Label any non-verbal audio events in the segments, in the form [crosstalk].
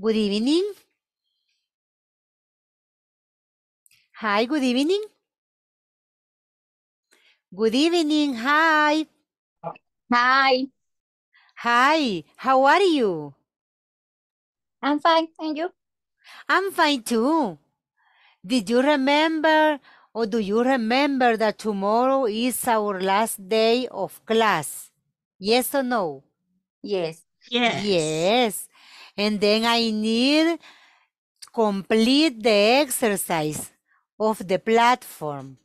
Good evening. Hi, good evening. Good evening. Hi. Hi. Hi. How are you? I'm fine. And you? I'm fine too. Did you remember or do you remember that tomorrow is our last day of class? Yes or no? Yes. Yes. Yes. And then I need complete the exercise of the platform.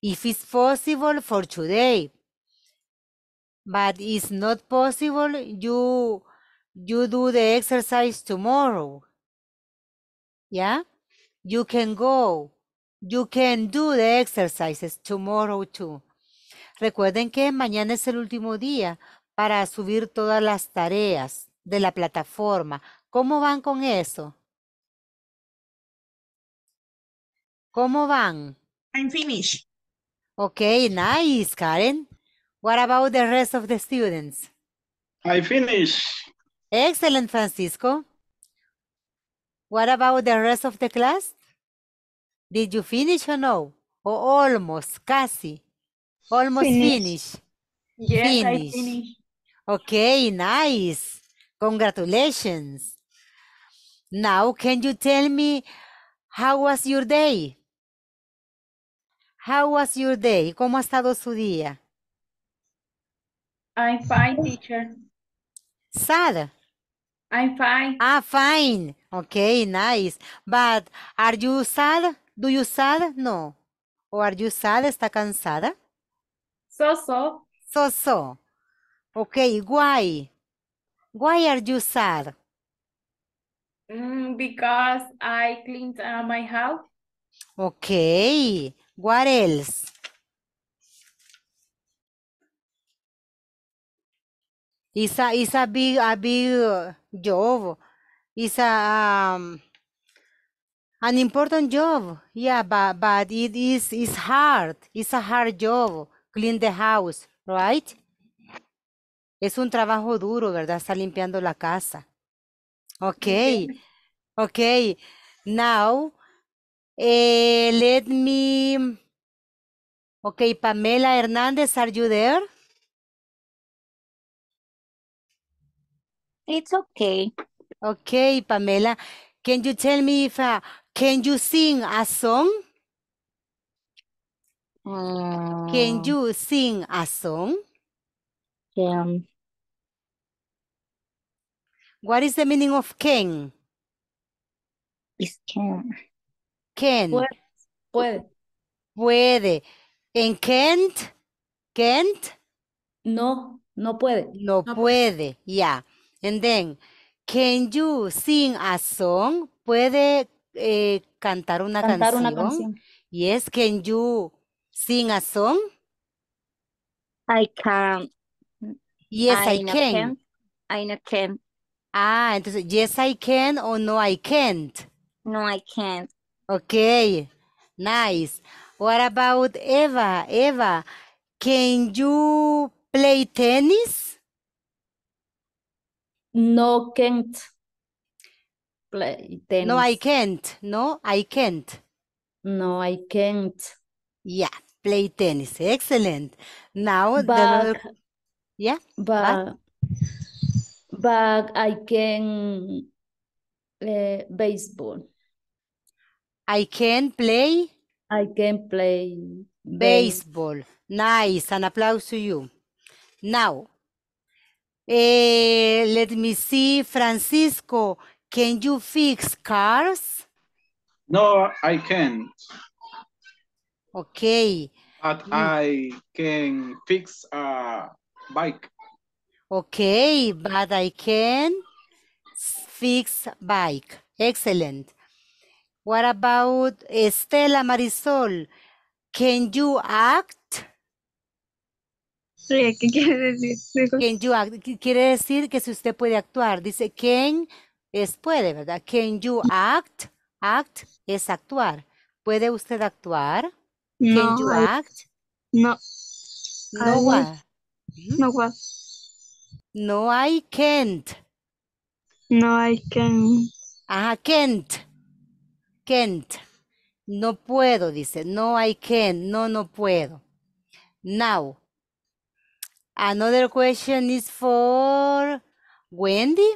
If it's possible for today, but it's not possible, you, you do the exercise tomorrow. Yeah? You can go. You can do the exercises tomorrow too. Recuerden que mañana es el último día para subir todas las tareas de la plataforma. ¿Cómo van con eso? ¿Cómo van? I'm finished. Okay, nice, Karen. What about the rest of the students? I finished. Excellent, Francisco. What about the rest of the class? Did you finish or no? almost, casi. Almost finished. Yes, I finished. Okay, nice. Congratulations. Now, can you tell me how was your day? How was your day? ¿Cómo ha estado su día? I'm fine, teacher. Sad. I'm fine. Ah, fine. Okay, nice. But are you sad? Do you sad? No. Or are you sad? ¿Está cansada? So, so. So, so. Okay, why? Why are you sad? Mm, because I cleaned uh, my house. Okay. What else? It's a, it's a big, a big uh, job. It's a, um, an important job. Yeah, but, but it is, it's hard. It's a hard job. Clean the house, right? Es un trabajo duro, ¿verdad? Está limpiando la casa. Okay, okay. Now, eh, let me... Ok, Pamela Hernández, are you there? It's okay. Okay, Pamela. Can you tell me if, uh, can you sing a song? can mm. you sing a song? What is the meaning of can? Is can. Can. Puede. Puede. En can't, can't. No, no puede. No, puede, ya. Yeah. And then, can you sing a song? Puede eh, cantar una cantar canción. Una canción. Yes, can you sing a song? I can. Yes, I, can. I can. Ah, entonces, yes I can o no I can't. No I can't. Okay, nice. What about Eva? Eva, can you play tennis? No, can't play tennis. No, I can't. No, I can't. No, I can't. Yeah, play tennis. Excellent. Now, but, the... yeah, but, but but I can play eh, baseball. I can play? I can play baseball. baseball. Nice, an applause to you. Now, uh, let me see, Francisco, can you fix cars? No, I can't. Okay. But mm. I can fix a bike. Ok, but I can fix bike. Excellent. What about Estela Marisol? Can you act? Sí, ¿qué quiere decir? Quiere decir que si usted puede actuar. Dice can es puede, ¿verdad? Can you act? Act es actuar. ¿Puede usted actuar? No, can you act? No. No No no, I can't. No, I can't. Ah, can't. Can't. No puedo, dice. No, I can't. No, no puedo. Now. Another question is for Wendy.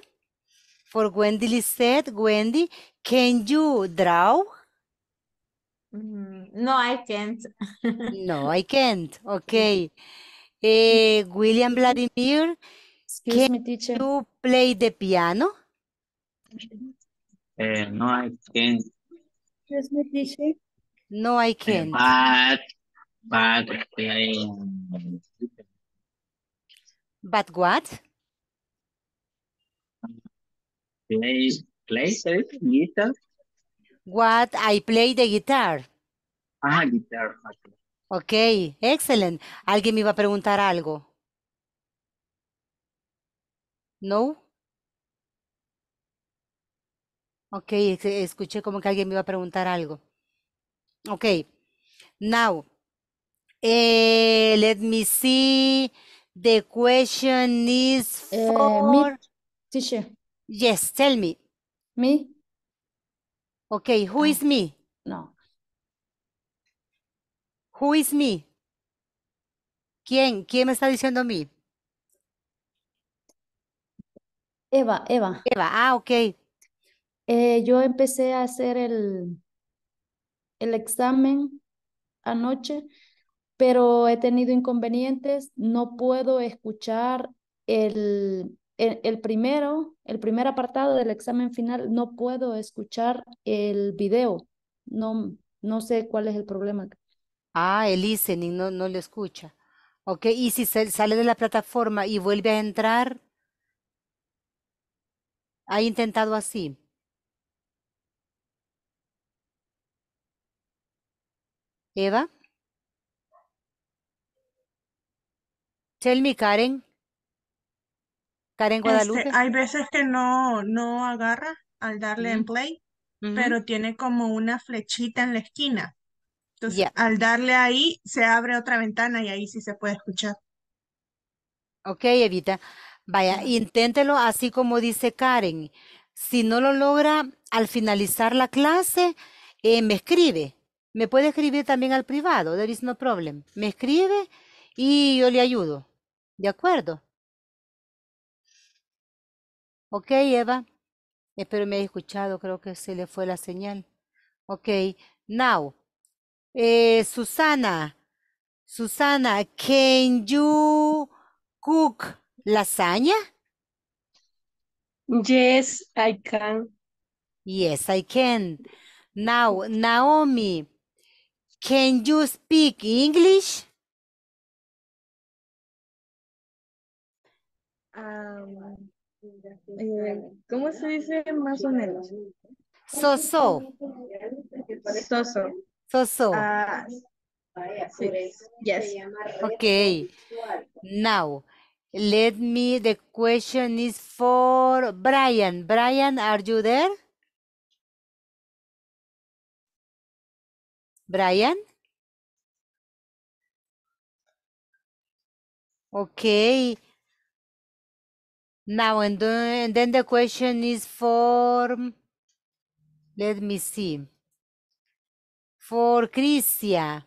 For Wendy said, Wendy, can you draw? Mm, no, I can't. no, I can't. [laughs] Okay. Eh, William Vladimir, Excuse Can me, play the piano? Eh, no, I can't. Excuse me, teacher. No, I can't. But, but, play. But what? Play, play the guitar. What? I play the guitar. Ah, guitar. Okay. excelente. excellent. Alguien me va a preguntar algo. No. Ok, escuché como que alguien me iba a preguntar algo. Ok. Now, eh, let me see. The question is eh, for... me, Yes, tell me. Me? Okay, who ah. is me? No. Who is me? ¿Quién? ¿Quién me está diciendo mí? Eva, Eva. Eva, ah, ok. Eh, yo empecé a hacer el, el examen anoche, pero he tenido inconvenientes. No puedo escuchar el, el, primero, el primer apartado del examen final. No puedo escuchar el video. No, no sé cuál es el problema. Ah, el listening no, no lo escucha. Ok, y si sale de la plataforma y vuelve a entrar, ha intentado así. Eva. Tell me, Karen. Karen este, Guadalupe. hay veces que no, no agarra al darle en play, pero tiene como una flechita en la esquina. Entonces, al darle ahí, se abre otra ventana y ahí sí se puede escuchar. Ok, Evita. Vaya, inténtelo así como dice Karen. Si no lo logra, al finalizar la clase, eh, me escribe. Me puede escribir también al privado, there is no problem. Me escribe y yo le ayudo. ¿De acuerdo? Ok, Eva. Espero me haya escuchado, creo que se le fue la señal. Ok, now. Eh, Susana, Susana, can you cook Lasaña. Yes, I can. Yes, I can. Now, Naomi, can you speak English? Um, eh, ¿Cómo se dice más o menos? So, so. So, so. So, so. Uh, ah, yes. Okay. Now, Let me, the question is for Brian. Brian, are you there? Brian? Okay. Now, and, and then the question is for, let me see, for Crisia.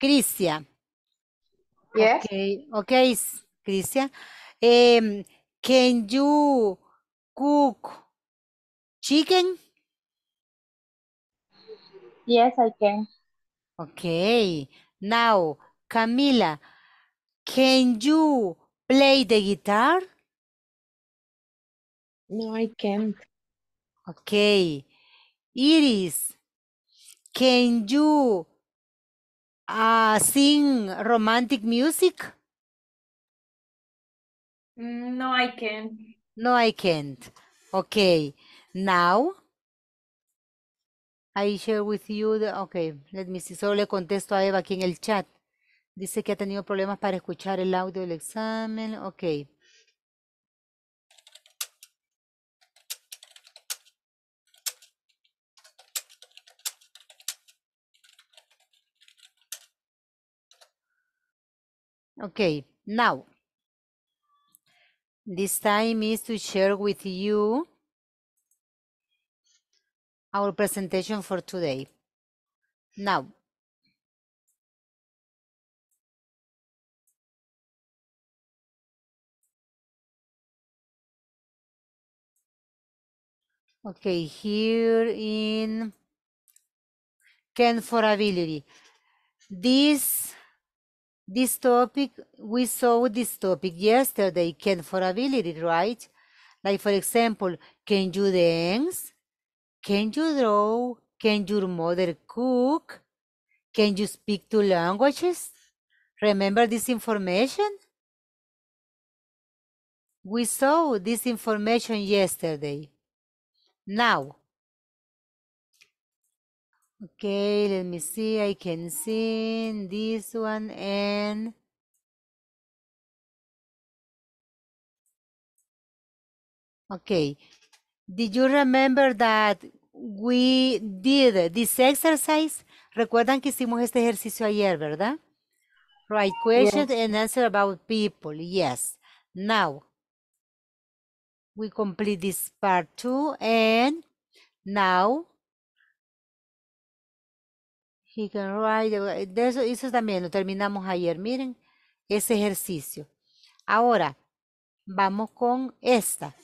Crisia. Okay, okay Christian. Um, em, can you cook chicken? Yes, I can. Okay. Now, Camila, can you play the guitar? No, I can't. Okay. Iris, can you Ah, sing romantic music? Mm, no, I can't. No, I can't. Okay. Now, I share with you the, okay, let me see. Solo le contesto a Eva aquí en el chat. Dice que ha tenido problemas para escuchar el audio del examen. Okay. Okay, now, this time is to share with you our presentation for today. Now, Okay, here in Ken for ability. This this topic, we saw this topic yesterday, can for ability, right? Like for example, can you dance? Can you draw? Can your mother cook? Can you speak two languages? Remember this information? We saw this information yesterday. Now, Okay, let me see. I can see this one and Okay. Did you remember that we did this exercise? Recuerdan que hicimos este ejercicio ayer, ¿verdad? Right, questions yes. and answer about people. Yes. Now, we complete this part two and now Eh, eso, también lo terminamos ayer. Miren ese ejercicio. Ahora, vamos con esta.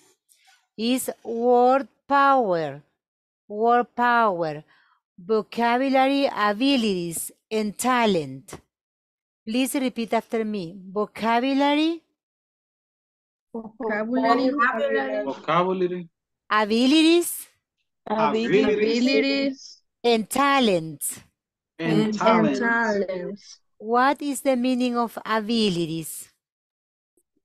Is word power. Word power. Vocabulary abilities and talent. Please repeat after me. Vocabulary. Vocabulary. Vocabulary. Abilities. Abilities. And talent. and, and talents. talents. What is the meaning of abilities?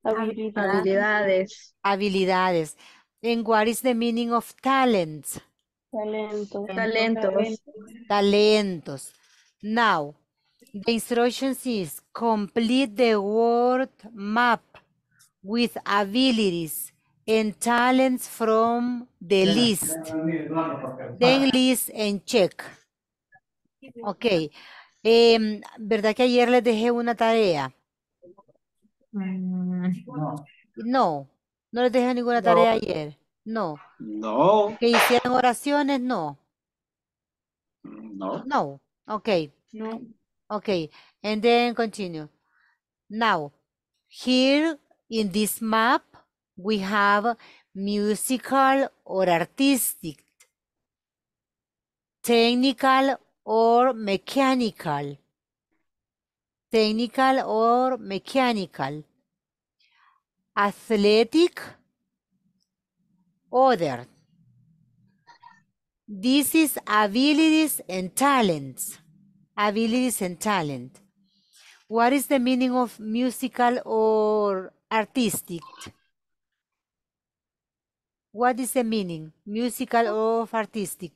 Habilidades. Habilidades. And what is the meaning of talents? Talents. Talentos. Talentos. Now, the instructions is complete the word map with abilities and talents from the list. Then list and check. Ok. Em, ¿Verdad que ayer les dejé una tarea? Mm, no. No, no les dejé ninguna tarea ayer. No. No. ¿Que hicieran oraciones? No. No. No. Okay. No. Okay. And then continue. Now, here in this map, we have musical or artistic, technical or mechanical. Technical or mechanical. Athletic, other. This is abilities and talents. Abilities and talent. What is the meaning of musical or artistic? What is the meaning? Musical or artistic?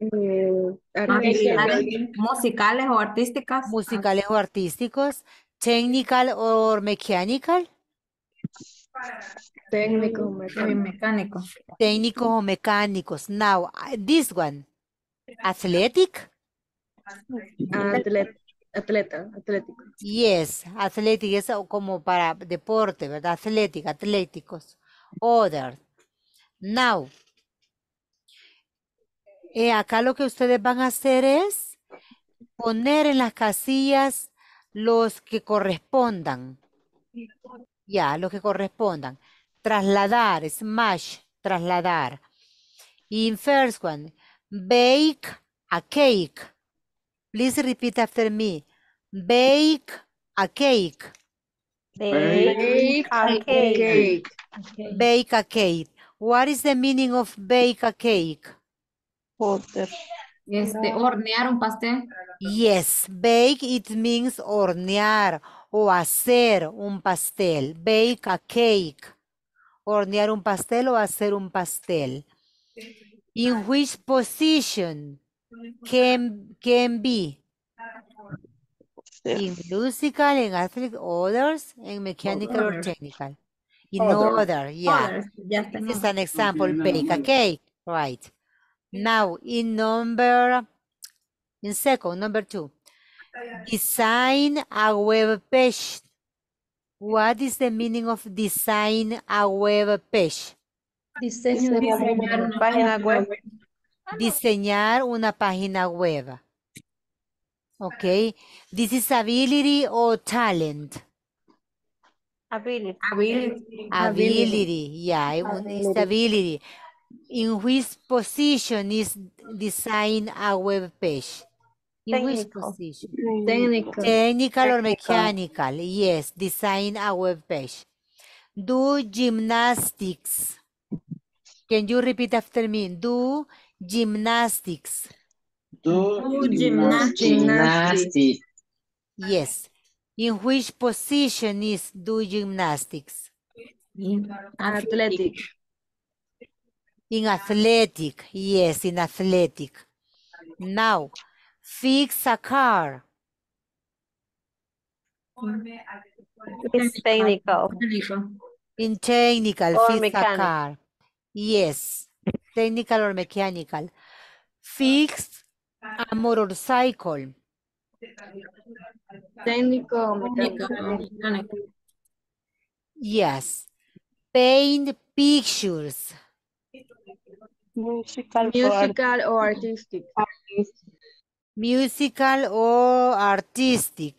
Eh, ah, musicales o artísticas. Musicales o artísticos. Technical o mechanical. Técnico o mecánico. Técnicos o mecánicos. Now, uh, this one. Athletic. Atleta, atleta, atlético. Yes, athletic es como para deporte, ¿verdad? Athletic, atléticos. Other. Now, eh, acá lo que ustedes van a hacer es poner en las casillas los que correspondan. Ya, los que correspondan. Trasladar, smash, trasladar. in first one, bake a cake. Please repeat after me. Bake a cake. Bake, a, cake. Bake a cake. What is the meaning of bake a cake? Este, hornear un pastel. Yes, bake it means hornear o hacer un pastel. Bake a cake. Hornear un pastel o hacer un pastel. In which position can, can be? In musical, in athletic, others, in mechanical or technical. In order, yeah. This an example, bake a cake, right. Now, in number, in second, number two, design a web page. What is the meaning of design a web page? Diseñar una página web. Ah, Diseñar una página web. Okay. This is ability or talent? Ability. Ability. ability. Yeah, ability. it's ability in which position is design a web page? In technical. which position? Technical. Technical or mechanical. Yes, design a web page. Do gymnastics. Can you repeat after me? Do gymnastics. Do, Do gymnastics. gymnastics. Yes. In which position is do gymnastics? In athletic in athletic. Yes, in athletic. Now, fix a car. It's technical. In technical, or fix mechanic. a car. Yes, technical or mechanical. Fix a motorcycle. Technical, mechanical. Yes. Paint pictures. Musical, o, artistic. Musical o artistic.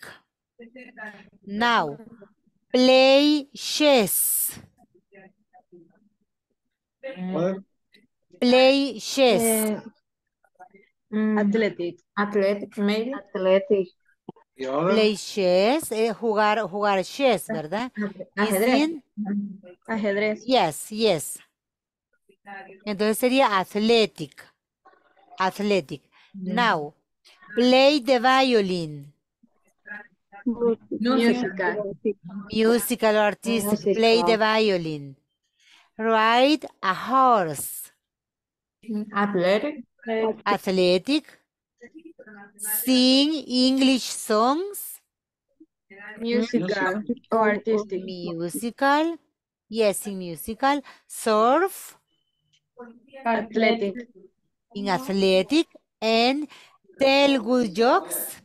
Now, play chess. Play chess. Eh, mm, athletic. Athletic, maybe. Athletic. Play chess, eh, jugar, jugar chess, ¿verdad? Ajedrez. Ajedrez. Yes, yes. Entonces sería athletic. Athletic. Now, play the violin. Musical. Musical artist, play the violin. Ride a horse. Athletic. Athletic. Sing English songs. Musical. Musical. Yes, in musical. Surf. Athletic. In athletic and tell good jokes.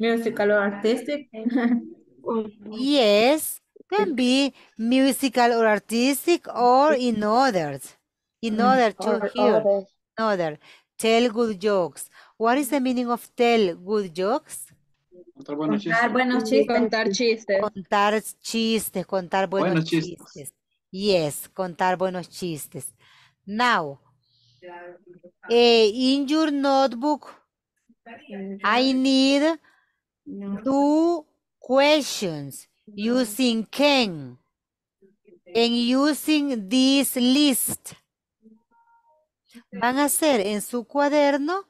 Musical or artistic. [laughs] yes, can be musical or artistic or in others. In mm, order to hear. Tell good jokes. What is the meaning of tell good jokes? Contar buenos chistes. Contar buenos chistes. Contar buenos, chistes. Yes, contar buenos chistes. Now, eh, in your notebook, I need two questions using can and using this list. Van a hacer en su cuaderno,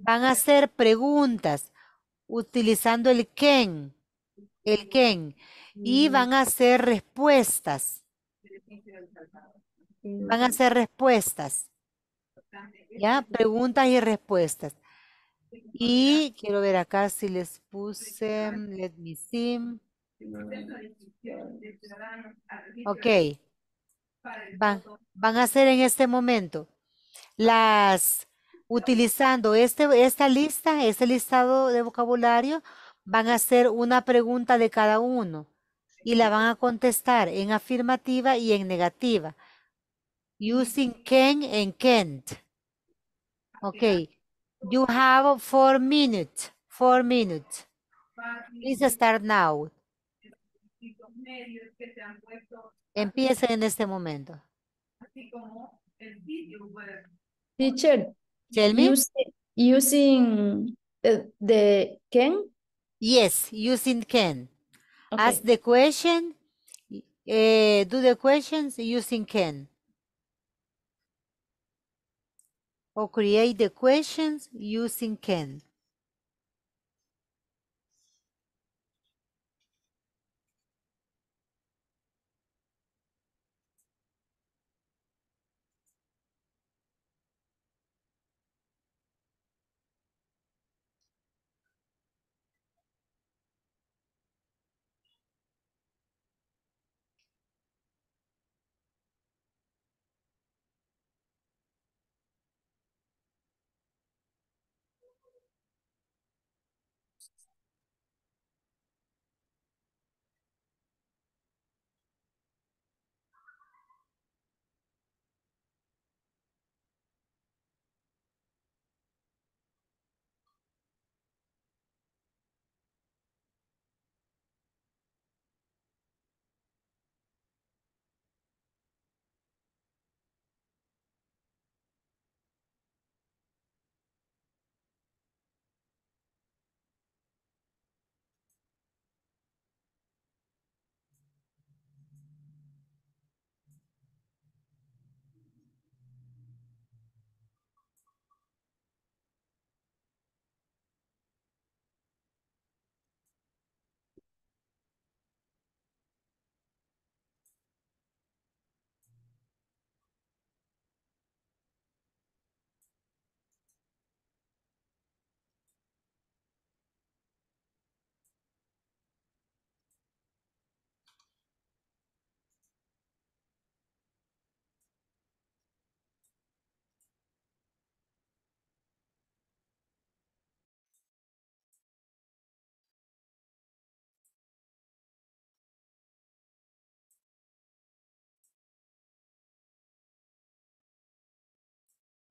van a hacer preguntas utilizando el can, el can y mm. van a hacer respuestas. Van a hacer respuestas. ¿Ya? Preguntas y respuestas. Y quiero ver acá si les puse, mm, let me see. Ok. Van, a hacer en este momento las, utilizando este, esta lista, este listado de vocabulario, van a hacer una pregunta de cada uno y la van a contestar en afirmativa y en negativa. Using can and can't. Ok. You have four minutes. Four minutes. Please start now. Empieza en este momento. Así Teacher, tell me. Using, the, eh, the, can? Yes, using can. Okay. Ask the question. Uh, do the questions using can. Or create the questions using can.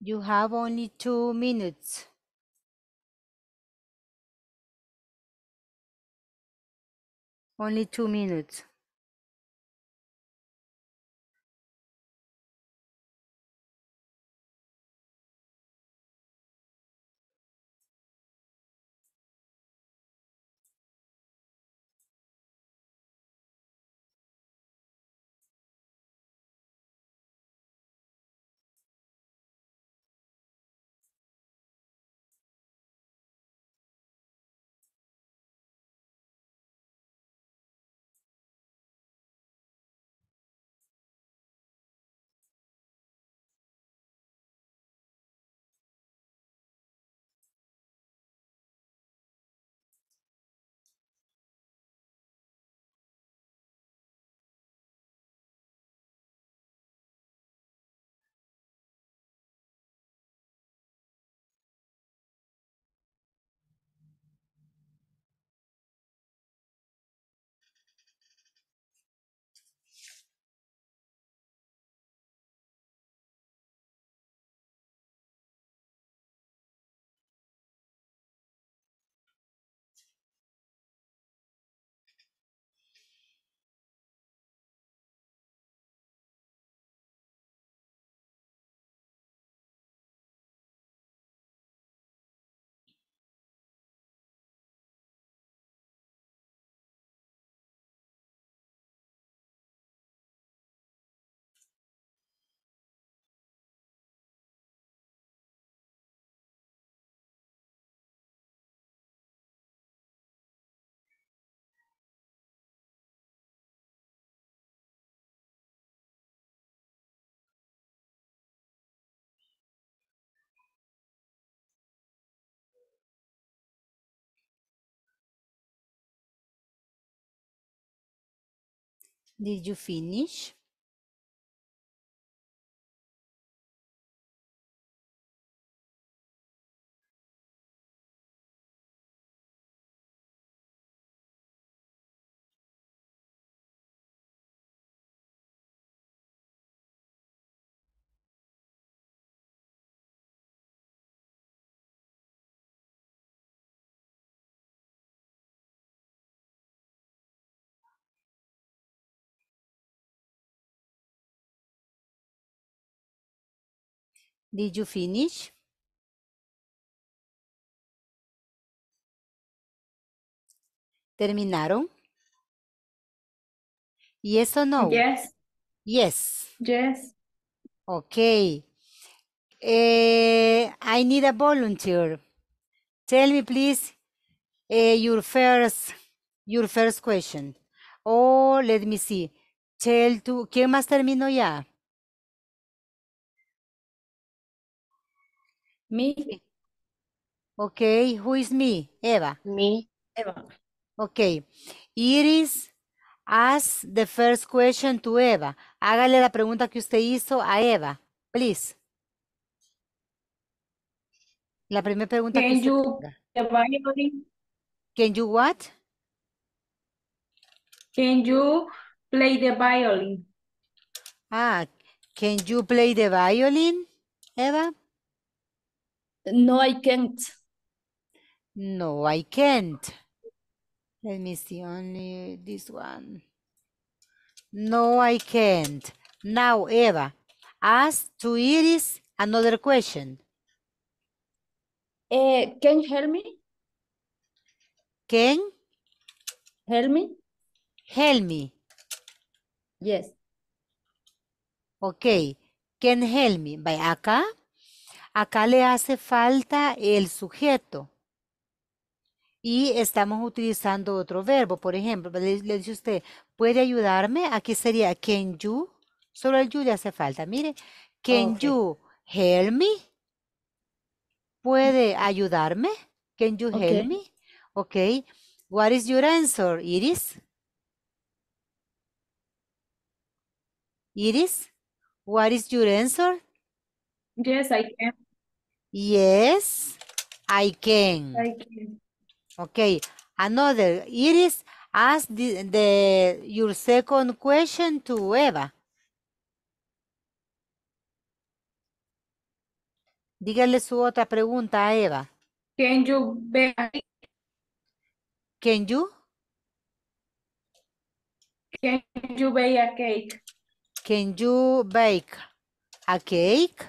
You have only two minutes. Only two minutes. Did you finish? Did you finish? ¿Terminaron? Yes or no? Yes. Yes. Yes. Okay. Eh, I need a volunteer. Tell me, please, eh, your first, your first question. Oh, let me see. Tell to, ¿quién más terminó ya? Me. Ok, who is me? Eva. Me. Eva. Ok. Iris, ask the first question to Eva. Hágale la pregunta que usted hizo a Eva, please. La primera pregunta Can que usted you Can you what? Can you play the violin? Ah, can you play the violin, Eva? No, I can't. No, I can't. Let me see only this one. No, I can't. Now, Eva, ask to Iris another question. Uh, eh, can you help me? Can? Help me? Help me. Yes. Okay. Can help me by acá? Acá le hace falta el sujeto. Y estamos utilizando otro verbo. Por ejemplo, le, dice usted, ¿puede ayudarme? Aquí sería, ¿can you? Solo el you le hace falta. Mire, ¿can you help me? ¿Puede ayudarme? ¿Can you help me? Ok. What is your answer, Iris? Iris, what is your answer? Yes, I can. Yes, I can. Okay, another. Iris, ask the, your second question to Eva. Dígale su otra pregunta a Eva. Can you bake? Can you? Can you bake a cake? Can you bake a cake?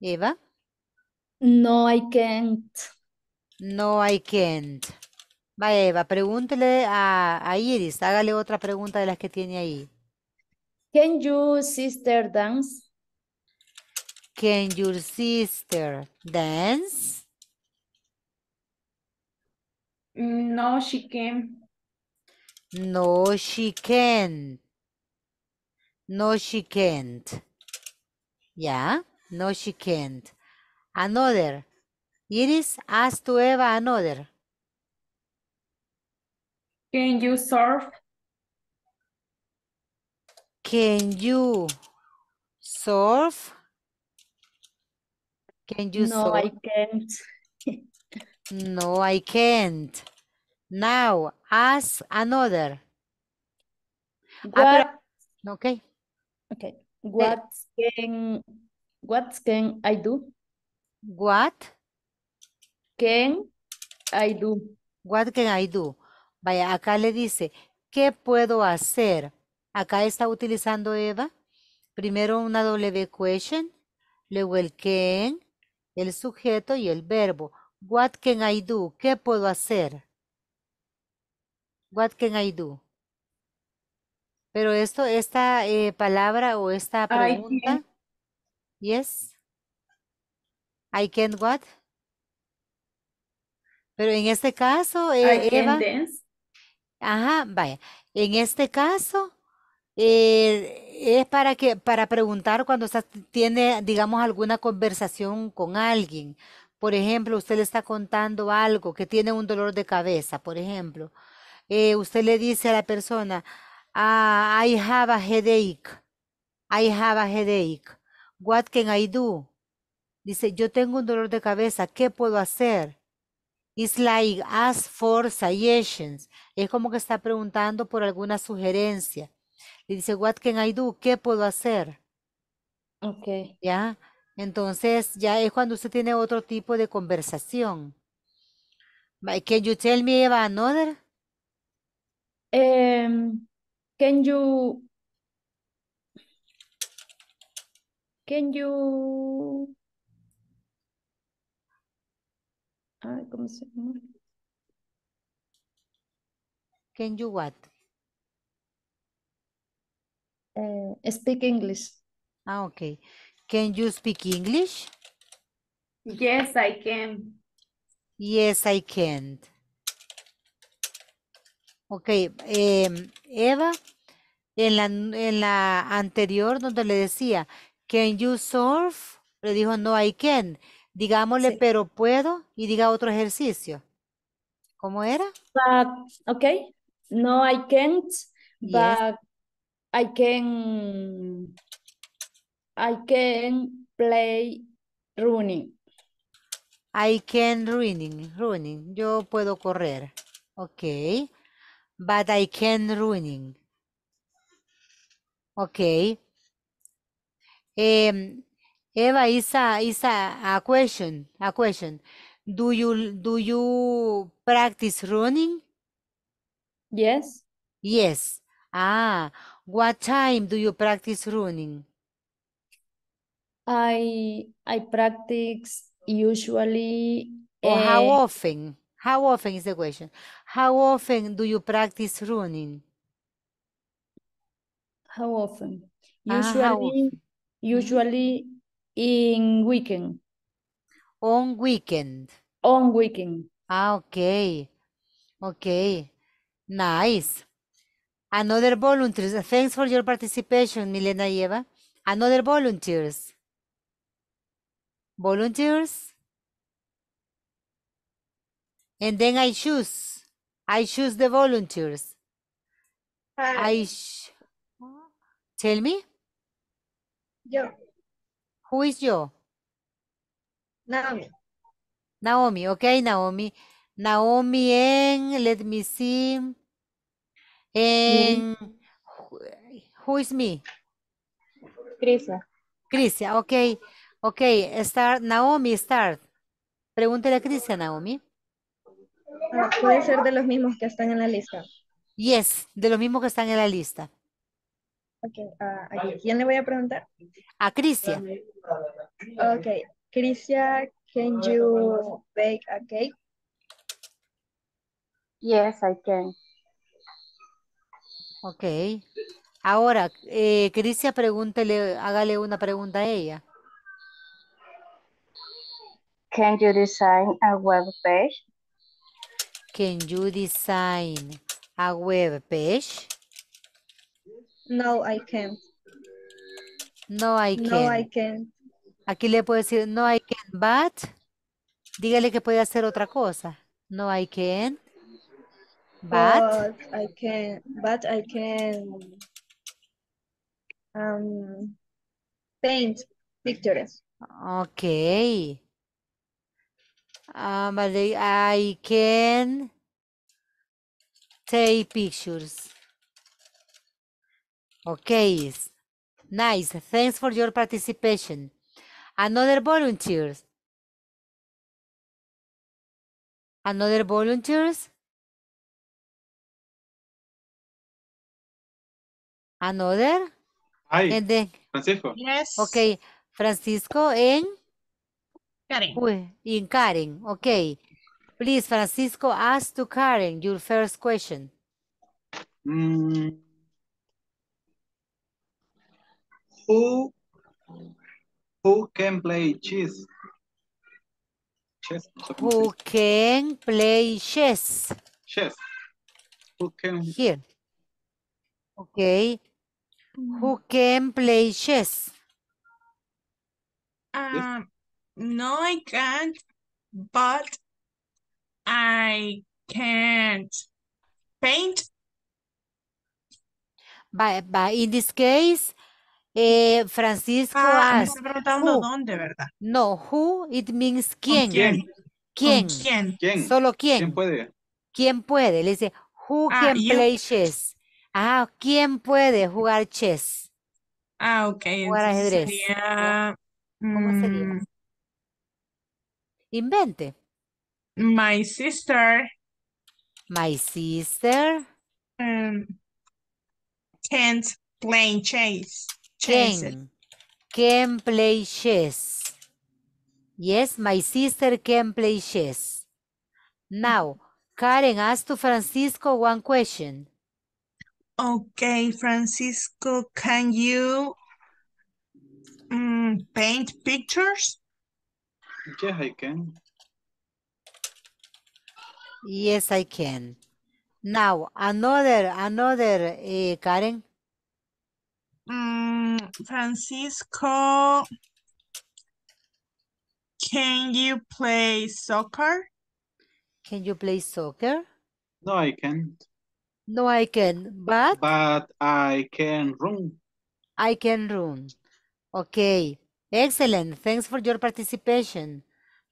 Eva. No, I can't. No, I can't. Va, Eva, pregúntele a, Iris, hágale otra pregunta de las que tiene ahí. Can your sister dance? Can your sister dance? No, she can. No, she can't. No, she can't. ¿Ya? No, she can't. Another. Iris, ask to Eva another. Can you surf? Can you surf? Can you no, surf? I can't. [laughs] no, I can't. Now, ask another. What? okay. Okay. What can What can I do? What can I do? What can I do? Vaya, acá le dice, ¿qué puedo hacer? Acá está utilizando Eva. Primero una W question, luego el can, el sujeto y el verbo. What can I do? ¿Qué puedo hacer? What can I do? Pero esto, esta eh, palabra o esta pregunta Yes. I can what? Pero en este caso, I eh, Eva. Dance. Ajá, vaya. En este caso, eh, es para que, para preguntar cuando usted tiene, digamos, alguna conversación con alguien. Por ejemplo, usted le está contando algo que tiene un dolor de cabeza, por ejemplo. Eh, usted le dice a la persona, ah, I have a headache. I have a headache. What can I do? Dice, yo tengo un dolor de cabeza, ¿qué puedo hacer? It's like ask for suggestions. Es como que está preguntando por alguna sugerencia. Le dice, what can I do? ¿Qué puedo hacer? Ok. ¿Ya? Entonces, ya es cuando usted tiene otro tipo de conversación. Can you tell me about another? Em, can you Can you... Ah, ¿cómo se Can you what? Eh, speak English. Ah, okay. Can you speak English? Yes, I can. Yes, I can. Okay, eh, Eva, en la, en la anterior donde le decía, Can you surf? Le dijo, no, I can. Digámosle, pero puedo. Y diga otro ejercicio. ¿Cómo era? ok. No, I can't. But I can. I can play running. I can running, running. Yo puedo correr. Ok. But I can running. Ok. Um, Eva, is a is a, a question. A question. Do you do you practice running? Yes. Yes. Ah, what time do you practice running? I I practice usually. Or how eh, often? How often is the question? How often do you practice running? How often? Usually, ah, how often? usually in weekend. On weekend. On weekend. Ah, okay. Okay. Nice. Another volunteers. Thanks for your participation, Milena Eva. Another volunteers. Volunteers. And then I choose. I choose the volunteers. Hi. I tell me. Yo. Who is yo? Naomi. Naomi, okay, Naomi. Naomi en, let me see, en, who is me? Crisia. Crisia, ok. Ok, start, Naomi, start. Pregúntele a Crisia, Naomi. Ah, puede ser de los mismos que están en la lista. Yes, de los mismos que están en la lista. Okay, ¿A ah, quién le voy a preguntar? A Crisia. Ok, Crisia, can you bake a cake? Yes, I can. Ok. Ahora, eh, Crisia, pregúntele, hágale una pregunta a ella. Can you design a web page? Can you design a web page? No, I can't. No, I can't. No, I can't. Aquí le puedo decir no, I can't, but. Dígale que puede hacer otra cosa. No, I can't. But, I can, but I can um, paint pictures. Okay. Ah, I can take pictures. Okay. Nice. Thanks for your participation. Another volunteers. Another volunteers. Another. Hi. And then, Francisco. Yes. Okay. Francisco and Karen. in Karen. Okay. Please, Francisco, ask to Karen your first question. Mm. Who who can play chess? Chess. Who can play chess? Chess. Who can here? Okay. Who can play chess? Um, no, I can't, but I can't paint. But, but in this case, Eh, Francisco ah, me está preguntando dónde, ¿verdad? No, who, it means quién. ¿Quién? ¿Quién? ¿Quién? Solo quién. ¿Quién puede? ¿Quién puede? Le dice, who ah, can play chess? Ah, ¿quién puede jugar chess? Ah, ok. Jugar ajedrez. ¿Cómo se sería? Mm, Invente. My sister. My sister. Um, can't play chess. Ken. can play chess. Yes, my sister can play chess. Now, Karen, ask to Francisco one question. Okay, Francisco, can you um, paint pictures? Yeah, I can. Yes, I can. Now, another, another, uh, Karen um, Francisco, can you play soccer? Can you play soccer? No, I can't. No, I can, but? But I can run. I can run. Okay, excellent. Thanks for your participation.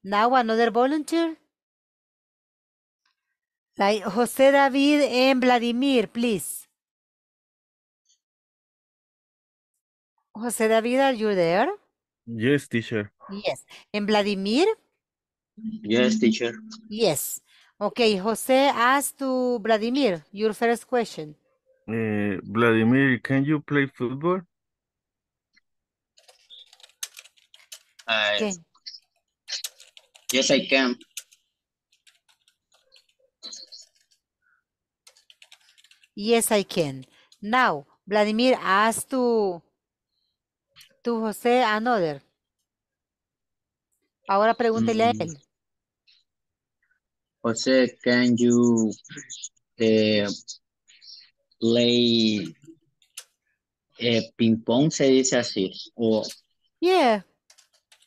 Now another volunteer. Like Jose David and Vladimir, please. José David, are you there? Yes, teacher. Yes. And Vladimir? Yes, teacher. Yes. Okay, Jose asked to Vladimir your first question. Eh, Vladimir, can you play football? Yes, I can. Yes, I can. Now, Vladimir asked to to José another. Ahora pregúntele a mm. él. José, can you eh, play eh, ping pong? Se dice así. O yeah,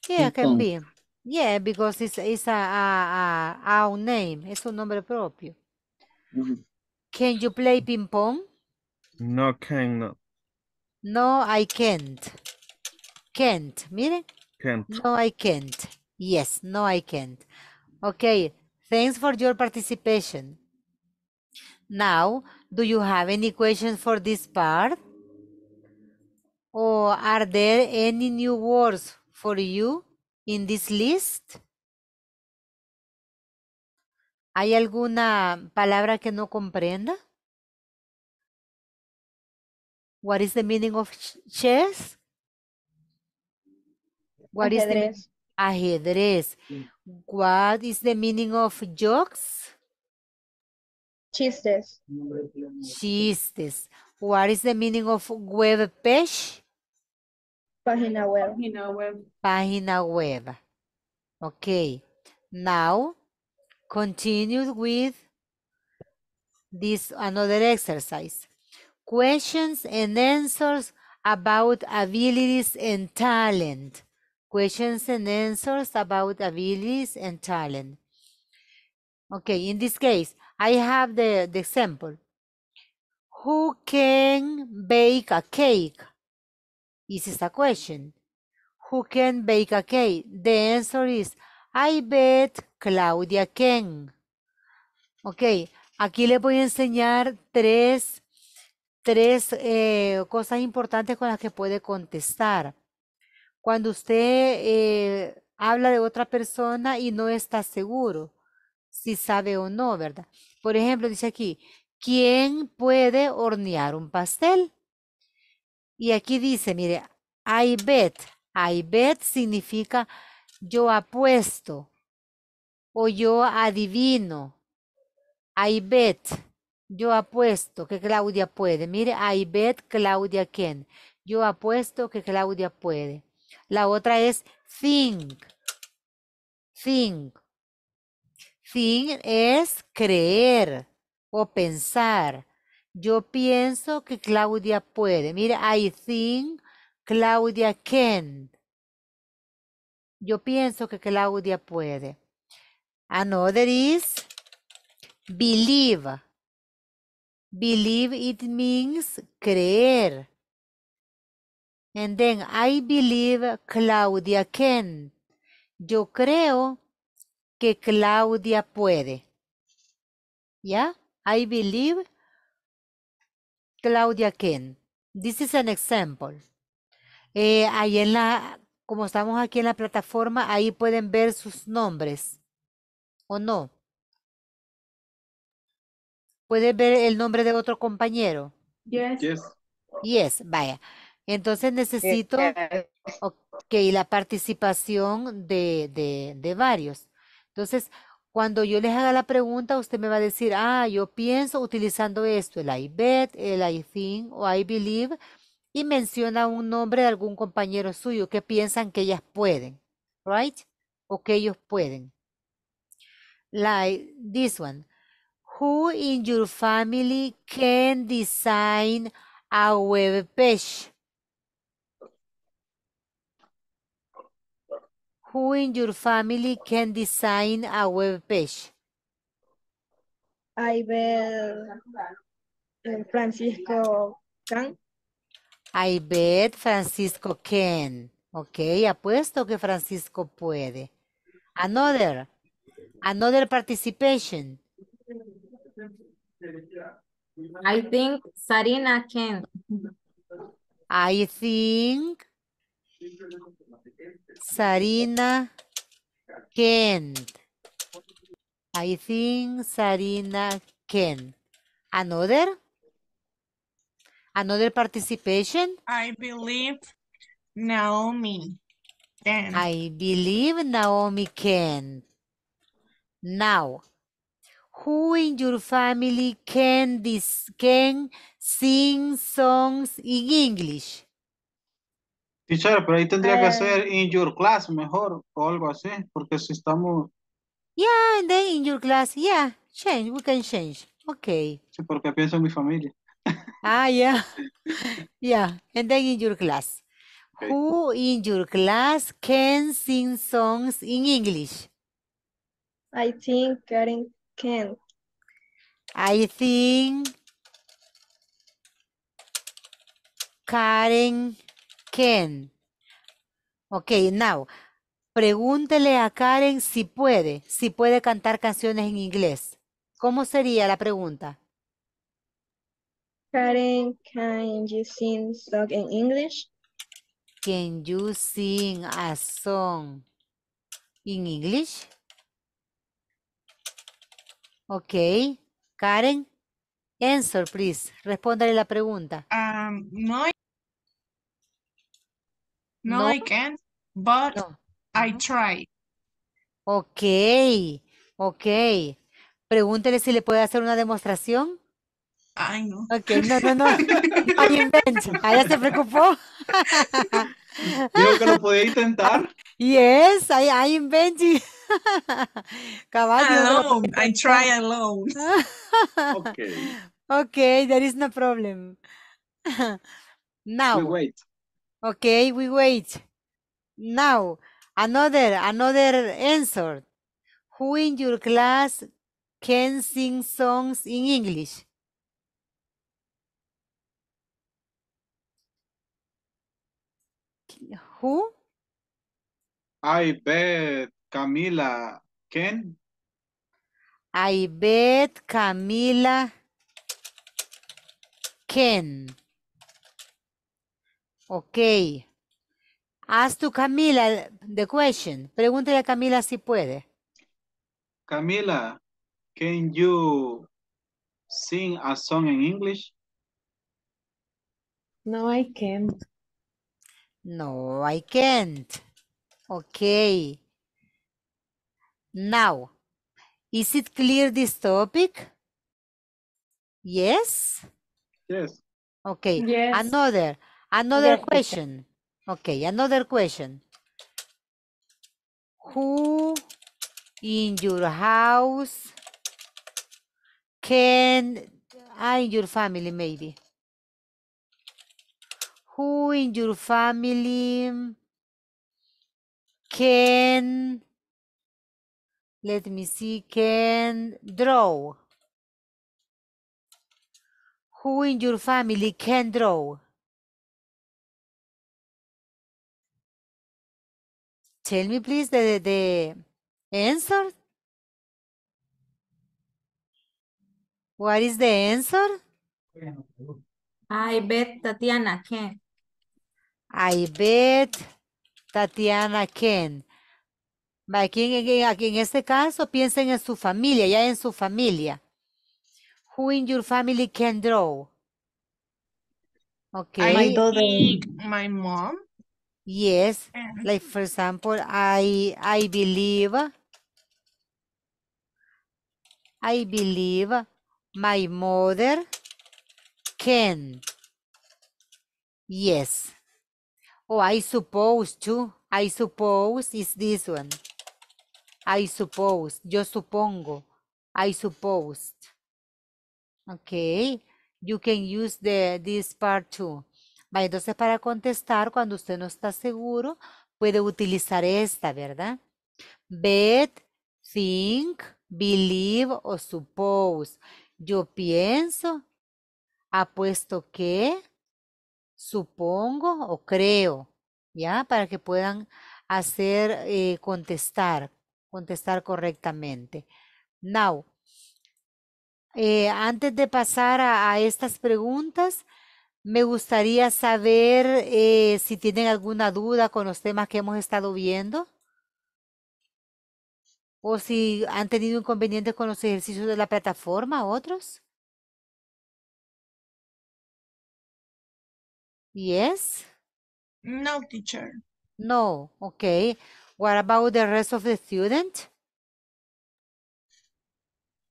yeah, can be. Yeah, because it's, it's a, a, a, name. Es un nombre propio. Can you play ping pong? No, cannot. No, I can't. can't. Mire. Can't. No, I can't. Yes, no, I can't. Okay, thanks for your participation. Now, do you have any questions for this part? Or are there any new words for you in this list? ¿Hay alguna palabra que no comprenda? What is the meaning of chess? What is the ajedrez? What is the meaning of jokes? Chistes. Chistes. What is the meaning of web page? Página web. Página web. Página web. Okay. Now, continue with this another exercise. Questions and answers about abilities and talent. questions and answers about abilities and talent. Okay, in this case, I have the, example. Who can bake a cake? This is a question. Who can bake a cake? The answer is, I bet Claudia can. Okay, aquí le voy a enseñar tres, tres eh, cosas importantes con las que puede contestar. Cuando usted eh, habla de otra persona y no está seguro si sabe o no, ¿verdad? Por ejemplo, dice aquí, ¿quién puede hornear un pastel? Y aquí dice, mire, I bet. I bet significa yo apuesto o yo adivino. I bet. Yo apuesto que Claudia puede. Mire, I bet Claudia ¿quién? Yo apuesto que Claudia puede. La otra es think. Think. Think es creer o pensar. Yo pienso que Claudia puede. Mira, I think Claudia can. Yo pienso que Claudia puede. Another is believe. Believe it means creer. And then I believe Claudia can. Yo creo que Claudia puede. ¿Ya? I believe Claudia can. This is an example. Eh, ahí en la, como estamos aquí en la plataforma, ahí pueden ver sus nombres. ¿O no? ¿Puede ver el nombre de otro compañero? Yes. Yes, yes vaya. Entonces necesito, que la participación de, de varios. Entonces, cuando yo les haga la pregunta, usted me va a decir, ah, yo pienso utilizando esto, el I bet, el I think o I believe, y menciona un nombre de algún compañero suyo que piensan que ellas pueden, right? O que ellos pueden. Like this one. Who in your family can design a web page? Who in your family can design a web page? I bet eh, Francisco can. I bet Francisco can. Ok, apuesto que Francisco puede. Another. Another participation. I think Sarina can. I think Sarina Kent. I think Sarina Kent. Another? Another participation? I believe Naomi. Then. I believe Naomi Kent. Now, who in your family can this can sing songs in English? Teacher, pero ahí tendría que ser eh. in your class mejor o algo así, porque si estamos... Yeah, and then in your class, yeah, change, we can change, okay. Sí, porque pienso en mi familia. ah, yeah, [laughs] yeah, and then in your class. Who in your class can sing songs in English? I think Karen can. I think Karen Ok, now, pregúntele a Karen si puede, si puede cantar canciones en inglés. ¿Cómo sería la pregunta? Karen, can you sing song in English? Can you sing a song in English? Ok. Karen, answer please. Respóndale la pregunta. Um, no, no, no. I can't, but I try. Ok, ok. Pregúntele si le puede hacer una demostración. Ay, no. Ok, no, no, no. [laughs] Ay, Ahí ya se preocupó. [laughs] Digo que lo podía intentar. Yes, I, I invented. [laughs] I try alone. okay. Okay, there is no problem. Now. wait. Okay, we wait. Now, another, another answer. Who in your class can sing songs in English? Who? I bet Camila can. I bet Camila can. Okay. Ask to Camila the question. pregúntale a Camila si puede. Camila, can you sing a song in English? No, I can't. No, I can't. Okay. Now, is it clear this topic? Yes? Yes. Okay. Another. Another question. Okay, another question. Who in your house can, ah, in your family maybe. Who in your family can, let me see, can draw? Who in your family can draw? Tell me please the, the, answer. What is the answer? I bet Tatiana can. I bet Tatiana can. Aquí en, aquí en este caso piensen en su familia, ya en su familia. Who in your family can draw? Okay. I my, my mom. Yes, like for example, I I believe I believe my mother can. Yes. Oh, I suppose too. I suppose is this one. I suppose. Yo supongo. I suppose. Okay. You can use the this part too. entonces para contestar, cuando usted no está seguro, puede utilizar esta, ¿verdad? Bet, think, believe o suppose. Yo pienso, apuesto que, supongo o creo, ¿ya? Para que puedan hacer, eh, contestar, contestar correctamente. Now, eh, antes de pasar a estas preguntas, me gustaría saber eh, si tienen alguna duda con los temas que hemos estado viendo o si han tenido inconvenientes con los ejercicios de la plataforma, otros. Yes? No, teacher. No, okay. What about the rest of the student?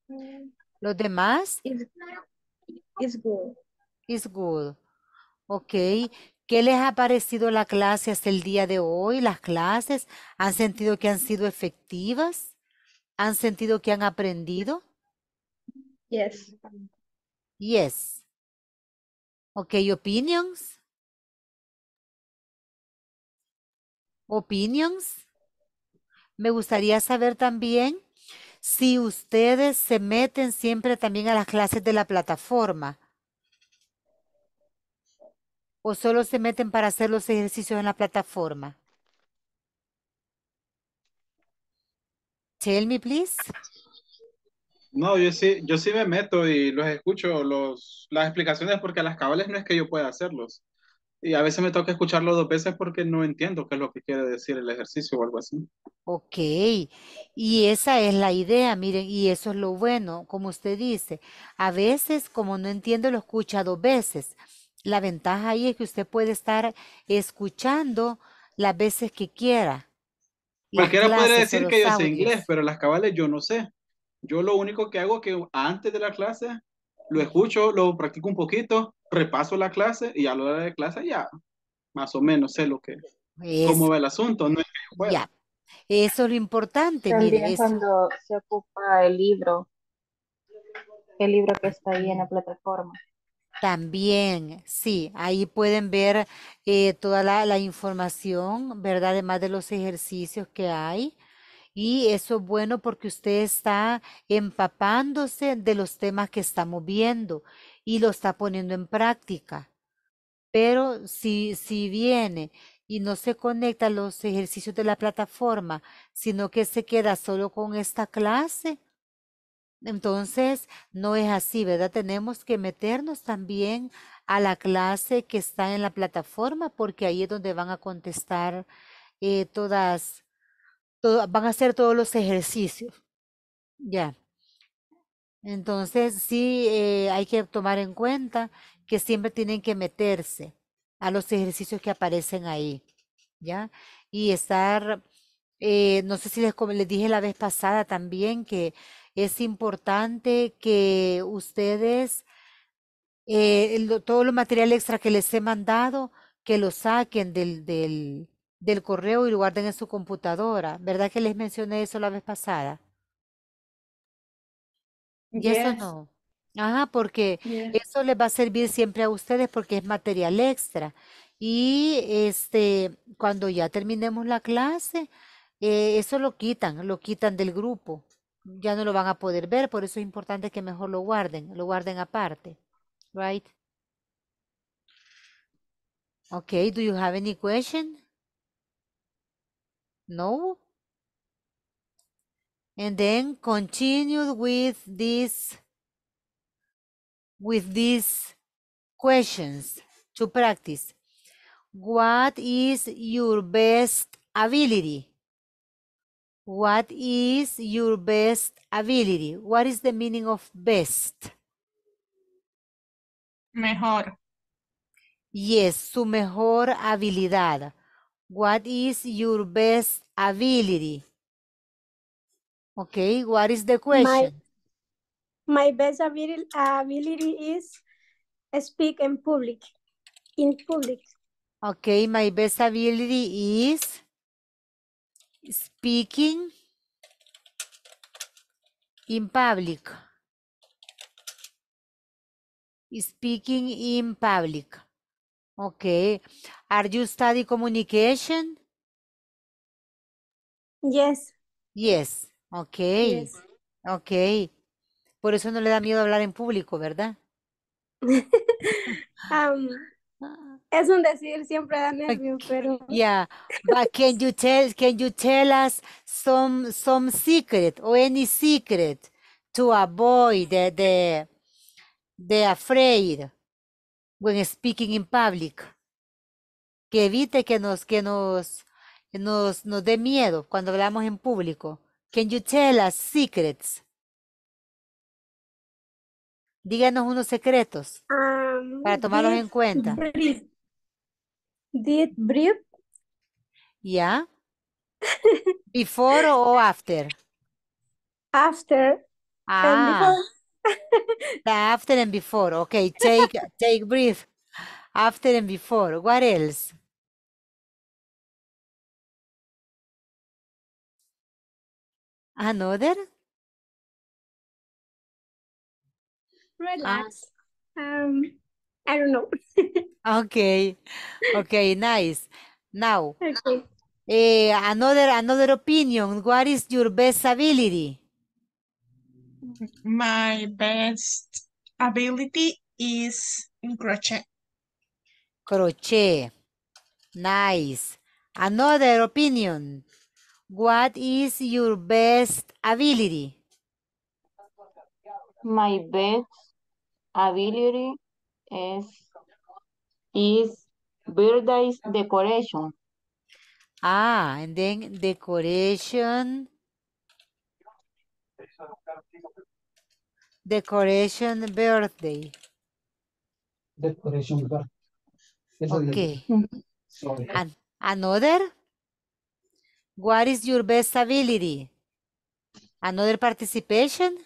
Mm. Los demás? Is good. Is good. Ok, ¿qué les ha parecido la clase hasta el día de hoy? ¿Las clases? ¿Han sentido que han sido efectivas? ¿Han sentido que han aprendido? Yes. Yes. Ok, opinions? Opinions? Me gustaría saber también si ustedes se meten siempre también a las clases de la plataforma o solo se meten para hacer los ejercicios en la plataforma? Tell me, please. No, yo sí, yo sí me meto y los escucho, los, las explicaciones, porque a las cabales no es que yo pueda hacerlos. Y a veces me toca escucharlo dos veces porque no entiendo qué es lo que quiere decir el ejercicio o algo así. Ok, y esa es la idea, miren, y eso es lo bueno, como usted dice. A veces, como no entiendo, lo escucha dos veces la ventaja ahí es que usted puede estar escuchando las veces que quiera. Cualquiera puede decir que yo sé inglés, pero las cabales yo no sé. Yo lo único que hago es que antes de la clase lo escucho, lo practico un poquito, repaso la clase y a la hora de clase ya más o menos sé lo que cómo va el asunto. Eso es lo importante. mire, cuando se ocupa el libro, el libro que está ahí en la plataforma. También, sí, ahí pueden ver eh, toda la, información, ¿verdad? Además de los ejercicios que hay. Y eso es bueno porque usted está empapándose de los temas que estamos viendo y lo está poniendo en práctica. Pero si, si viene y no se conecta a los ejercicios de la plataforma, sino que se queda solo con esta clase, entonces, no es así, ¿verdad? Tenemos que meternos también a la clase que está en la plataforma porque ahí es donde van a contestar eh, todas, van a hacer todos los ejercicios. Ya. Entonces, sí eh, hay que tomar en cuenta que siempre tienen que meterse a los ejercicios que aparecen ahí, ¿ya? Y estar, eh, no sé si les, les dije la vez pasada también que es importante que ustedes, eh, lo, todo el material extra que les he mandado, que lo saquen del, del, correo y lo guarden en su computadora. ¿Verdad que les mencioné eso la vez pasada? Y eso no. Ajá, porque eso les va a servir siempre a ustedes porque es material extra. Y este, cuando ya terminemos la clase, eh, eso lo quitan, lo quitan del grupo ya no lo van a poder ver, por eso es importante que mejor lo guarden, lo guarden aparte, right? Okay, do you have any question? No? And then continue with this with these questions to practice. What is your best ability? What is your best ability? What is the meaning of best? Mejor. Yes, su mejor habilidad. What is your best ability? Okay, what is the question? My, my best ability is speak in public. In public. Okay, my best ability is speaking in public. Speaking in public. Okay. Are you study communication? Yes. Yes. Okay. Okay. Por eso no le da miedo hablar en público, ¿verdad? [laughs] Um, ah. Es un decir, siempre da nervios, pero... Yeah, but can you tell, can you tell us some, some secret or any secret to avoid the, the, afraid when speaking in public? Que evite que nos, que nos, nos, dé miedo cuando hablamos en público. Can you tell us secrets? Díganos unos secretos um, para tomarlos en cuenta. Did breathe? Yeah. [laughs] Before or after? After. Ah. the after and before. Okay, [laughs] take take breathe. After and before. What else? Another? Relax. Ah. um I don't know. [laughs] okay. Okay, nice. Now, okay. Eh, another another opinion. What is your best ability? My best ability is crochet. Crochet. Nice. Another opinion. What is your best ability? My best ability es is birthday decoration. Ah, and then decoration. Decoration birthday. Decoration birthday. Okay. another? What is your best ability? Another participation?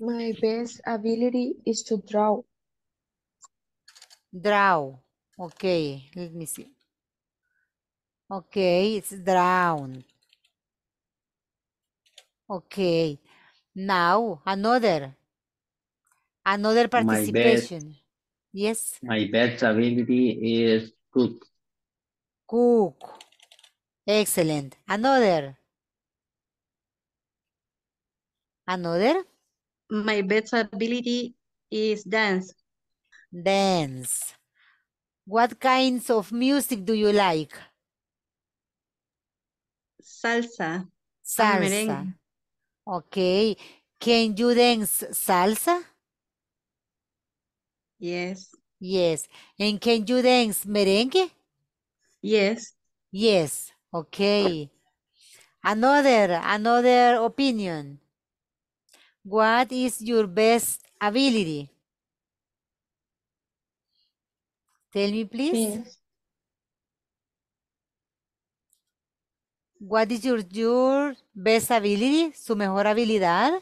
My best ability is to draw. Draw. Okay, let me see. Okay, it's drown. Okay. Now, another. Another participation. My yes. My best ability is cook. Cook. Excellent. Another. Another. My best ability is dance. Dance. What kinds of music do you like? Salsa. Salsa. Okay. Can you dance salsa? Yes. Yes. And can you dance merengue? Yes. Yes. Okay. Another, another opinion. What is your best ability? Tell me, please. What is your, your best ability? Su mejor habilidad.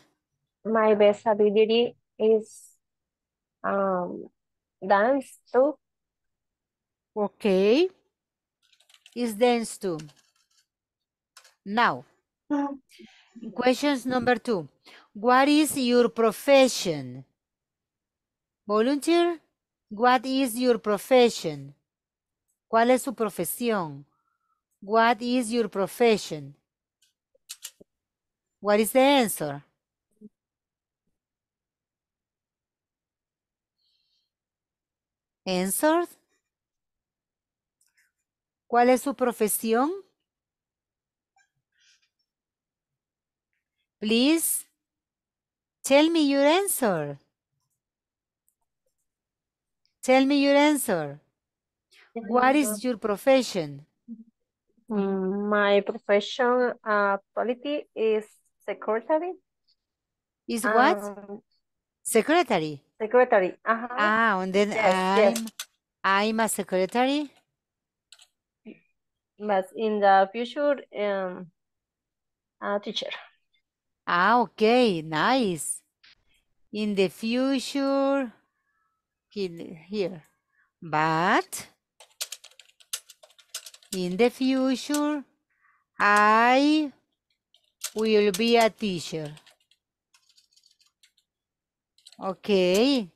My best ability is um, dance too. Okay. Is dance too. Now, mm. questions number two. What is your profession? Volunteer, what is your profession? ¿Cuál es su profesión? What is your profession? What is the answer? Answer. ¿Cuál es su profesión? Please Tell me your answer. Tell me your answer. What is mm-hmm. your profession? My profession uh, quality is secretary. Is um, what? Um, secretary. Secretary. Uh -huh. Ah, and then yes, I'm, yes. I'm a secretary. But in the future, um, a teacher. Ah, okay, nice. In the future, here. But in the future, I will be a teacher. Ok,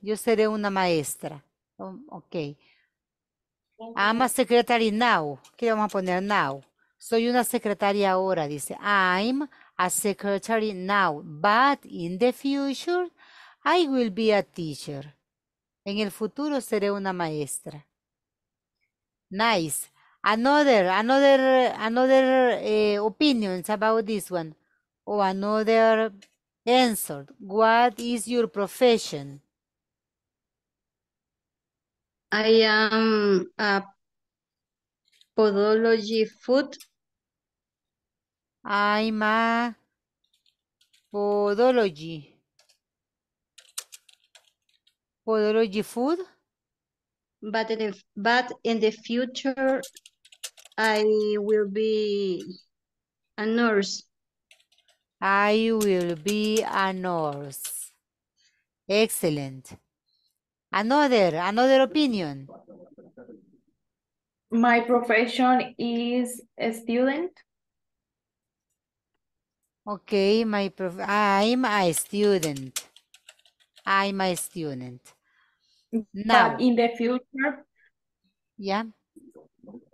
yo seré una maestra. Um, ok. I'm a secretary now. ¿Qué vamos a poner now. Soy una secretaria ahora, dice. I'm a secretary now, but in the future I will be a teacher. En el futuro seré una maestra. Nice. Another, another, another eh, opinions about this one. Or oh, another answer. What is your profession? I am a podology foot. I'm a podology. Podology food? But in but in the future, I will be a nurse. I will be a nurse. Excellent. Another, another opinion. My profession is a student. Okay, my prof I'm a student. I'm a student. Now, but in the future, yeah.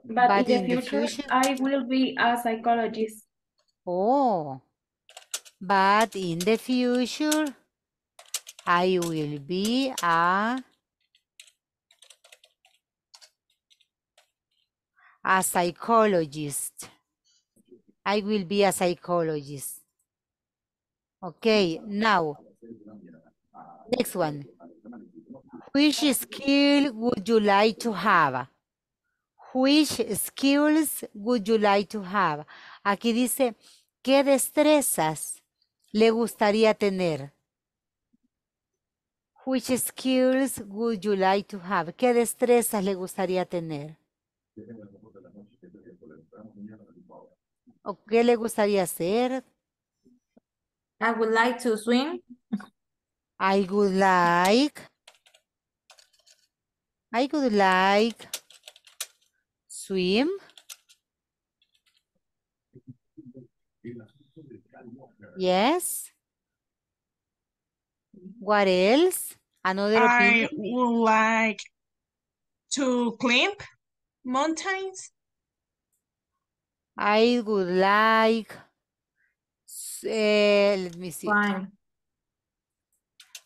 But, but in, the, future, the future, I will be a psychologist. Oh, but in the future, I will be a a psychologist. I will be a psychologist. Okay, now, next one. Which skill would you like to have? Which skills would you like to have? Aquí dice, ¿qué destrezas le gustaría tener? Which skills would you like to have? ¿Qué destrezas le gustaría tener? ¿O qué le gustaría hacer? I would like to swim. I would like. I would like swim. Yes. What else? Another I would like to climb mountains. I would like, eh, let me see.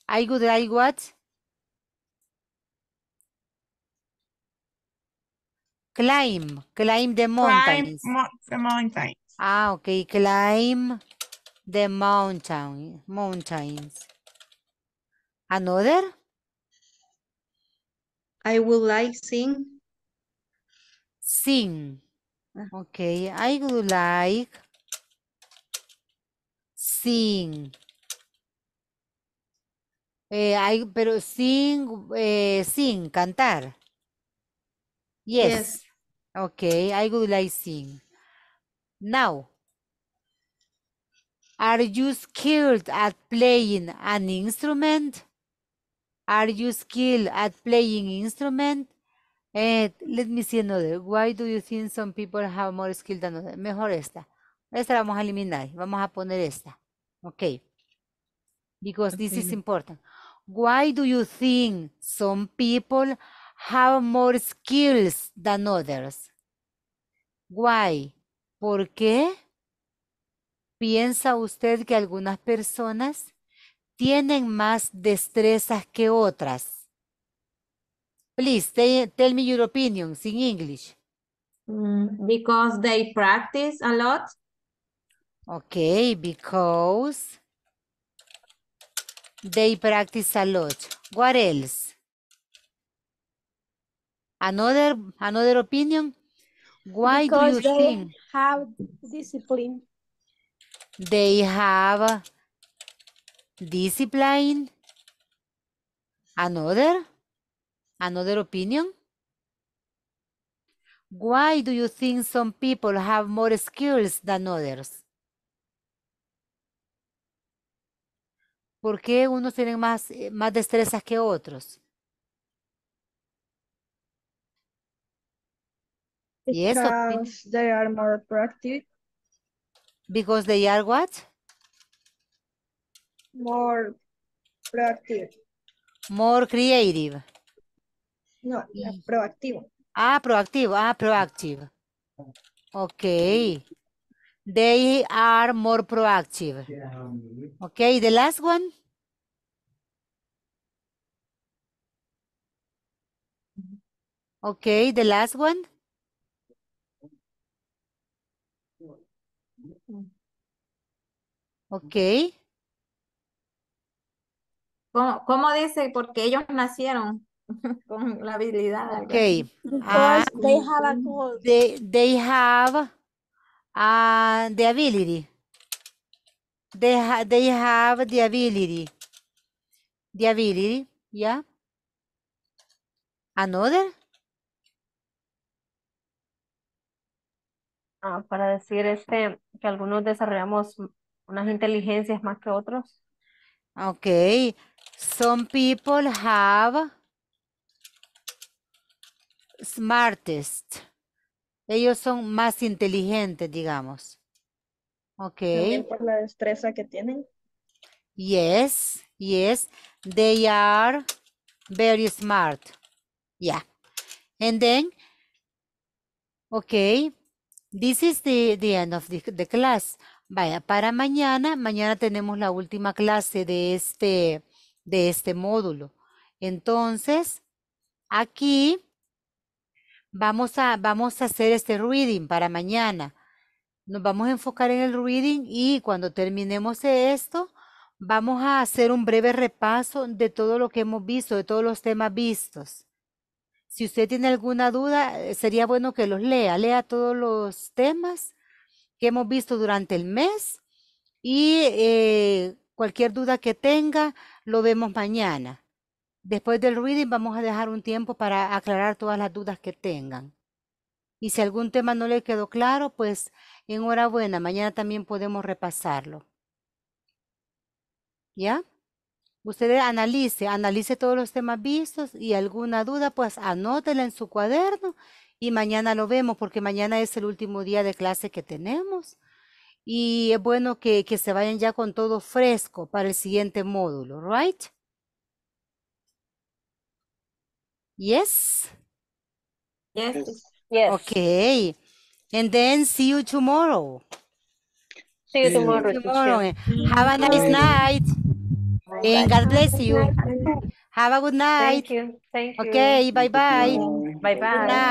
I would like what? Climb, climb the mountains. Climb the mountains. Ah, okay, climb the mountain, mountains. Another? I would like sing. Sing. Okay, I would like sing. Eh, I, pero sing, eh, sing, cantar. Yes. yes. Okay, I would like sing. Now, are you skilled at playing an instrument? Are you skilled at playing instrument? Eh, let me see another. Why do you think some people have more skills than others? Mejor esta. Esta la vamos a eliminar. Vamos a poner esta. Ok. Because this is important. Why do you think some people have more skills than others? Why? ¿Por qué piensa usted que algunas personas tienen más destrezas que otras? Please tell, tell me your opinions in English. Mm, because they practice a lot. Okay, because they practice a lot. What else? Another another opinion? Why because do you they think have discipline? They have discipline. Another? Another opinion? Why do you think some people have more skills than others? ¿Por qué unos tienen más, eh, más destrezas que otros? Because they are more practice. Because they are what? More practice. More creative. No, ah, proactivo. Ah, proactivo. Ah, proactivo. Okay. They are more proactive. Ok, the last one. Ok, the last one. Ok. ¿Cómo, ¿Cómo dice? Porque ellos nacieron. [laughs] con la habilidad. ok ah, they have a They, have ah, the ability. They, they have the ability. The ability, yeah. Another? Ah, para decir este que algunos desarrollamos unas inteligencias más que otros. ok Some people have smartest. Ellos son más inteligentes, digamos. Ok. por la destreza que tienen. Yes, yes. They are very smart. Yeah. And then, ok. this is the, the end of the class. Vaya, para mañana, mañana tenemos la última clase de este, de este módulo. Entonces, aquí Vamos a, vamos a hacer este reading para mañana. Nos vamos a enfocar en el reading y cuando terminemos esto, vamos a hacer un breve repaso de todo lo que hemos visto, de todos los temas vistos. Si usted tiene alguna duda, eh, sería bueno que los lea. Lea todos los temas que hemos visto durante el mes y eh, cualquier duda que tenga, lo vemos mañana. Después del reading vamos a dejar un tiempo para aclarar todas las dudas que tengan. Y si algún tema no le quedó claro, pues enhorabuena, mañana también podemos repasarlo. ¿Ya? Ustedes analice, analice todos los temas vistos y alguna duda, pues anótela en su cuaderno y mañana lo vemos porque mañana es el último día de clase que tenemos. Y es bueno que, que se vayan ya con todo fresco para el siguiente módulo, ¿right? Yes? Yes. Yes. Okay. And then see you tomorrow. See you tomorrow. tomorrow. Have a nice night. And God bless you. Have a good night. Thank you. Thank you. Okay, bye-bye. Bye-bye.